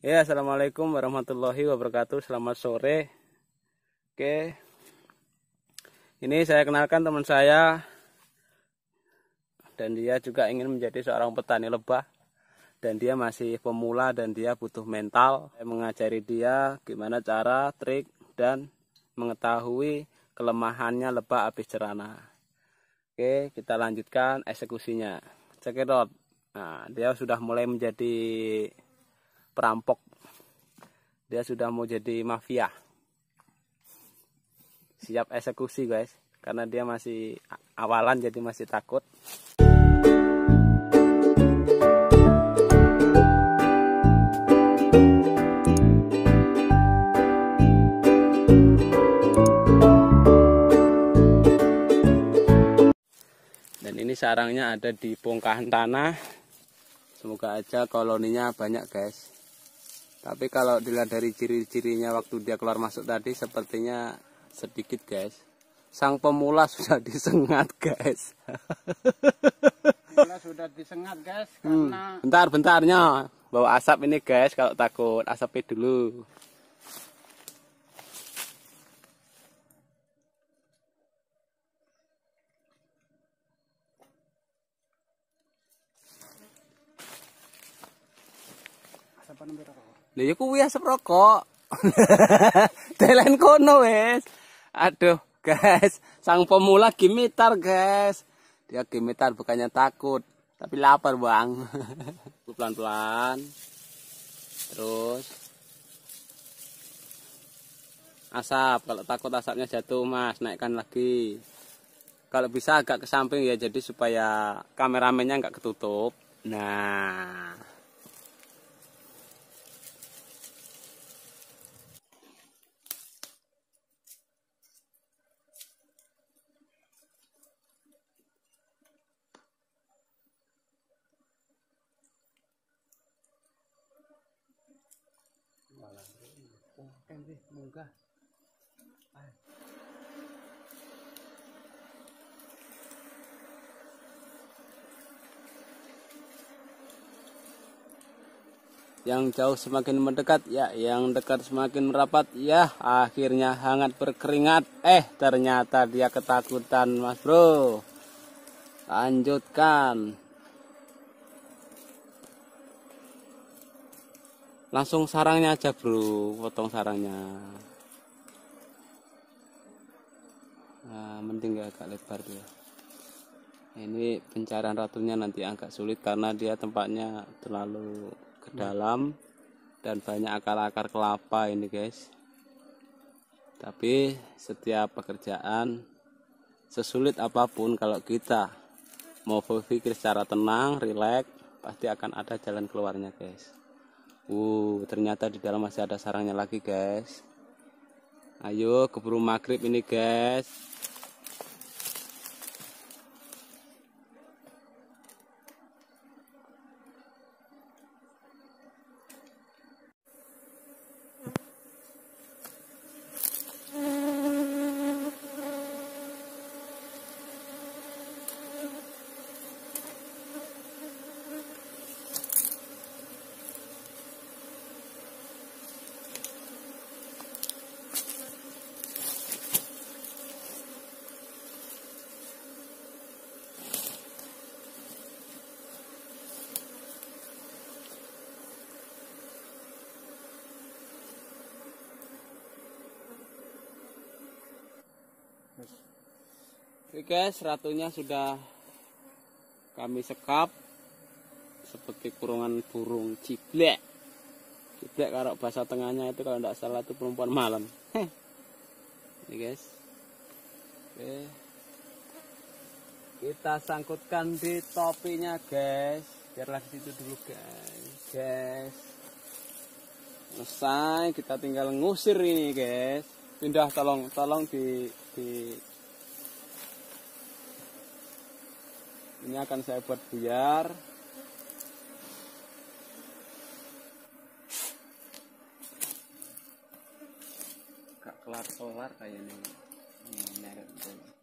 Ya, assalamualaikum warahmatullahi wabarakatuh. Selamat sore. Oke, ini saya kenalkan teman saya, dan dia juga ingin menjadi seorang petani lebah. Dan dia masih pemula dan dia butuh mental. Saya mengajari dia gimana cara, trik, dan mengetahui kelemahannya lebah habis cerana. Oke, kita lanjutkan eksekusinya. Cekidot. Nah, dia sudah mulai menjadi perampok dia sudah mau jadi mafia siap eksekusi guys karena dia masih awalan jadi masih takut dan ini sarangnya ada di bongkahan tanah semoga aja koloninya banyak guys tapi kalau dilihat dari ciri-cirinya waktu dia keluar masuk tadi sepertinya sedikit guys. Sang pemula sudah disengat guys. Pemula sudah disengat guys hmm. karena hmm. bentar bentarnya bawa asap ini guys kalau takut asapnya dulu. Asapnya berapa? Lha ya kuwi asap rokok. Telen kono wes. Aduh, guys. Sang pemula gimitar, guys. Dia gimitar bukannya takut, tapi lapar, Bang. Pelan-pelan. Terus asap kalau takut asapnya jatuh mas naikkan lagi kalau bisa agak ke samping ya jadi supaya kameramennya nggak ketutup nah deh Yang jauh semakin mendekat, ya. Yang dekat semakin merapat, ya. Akhirnya hangat berkeringat. Eh, ternyata dia ketakutan, Mas Bro. Lanjutkan. langsung sarangnya aja bro potong sarangnya nah, mending gak agak lebar dia ini pencarian ratunya nanti agak sulit karena dia tempatnya terlalu ke dalam dan banyak akar-akar kelapa ini guys tapi setiap pekerjaan sesulit apapun kalau kita mau berpikir secara tenang, rileks, pasti akan ada jalan keluarnya guys. Uh, ternyata di dalam masih ada sarangnya lagi, guys. Ayo keburu maghrib ini, guys. oke guys ratunya sudah kami sekap seperti kurungan burung ciblek ciblek kalau bahasa tengahnya itu kalau tidak salah itu perempuan malam ini guys oke kita sangkutkan di topinya guys biarlah di situ dulu guys guys selesai kita tinggal ngusir ini guys pindah tolong tolong di di ini akan saya buat buyar kak kelar kelar kayak ini, ini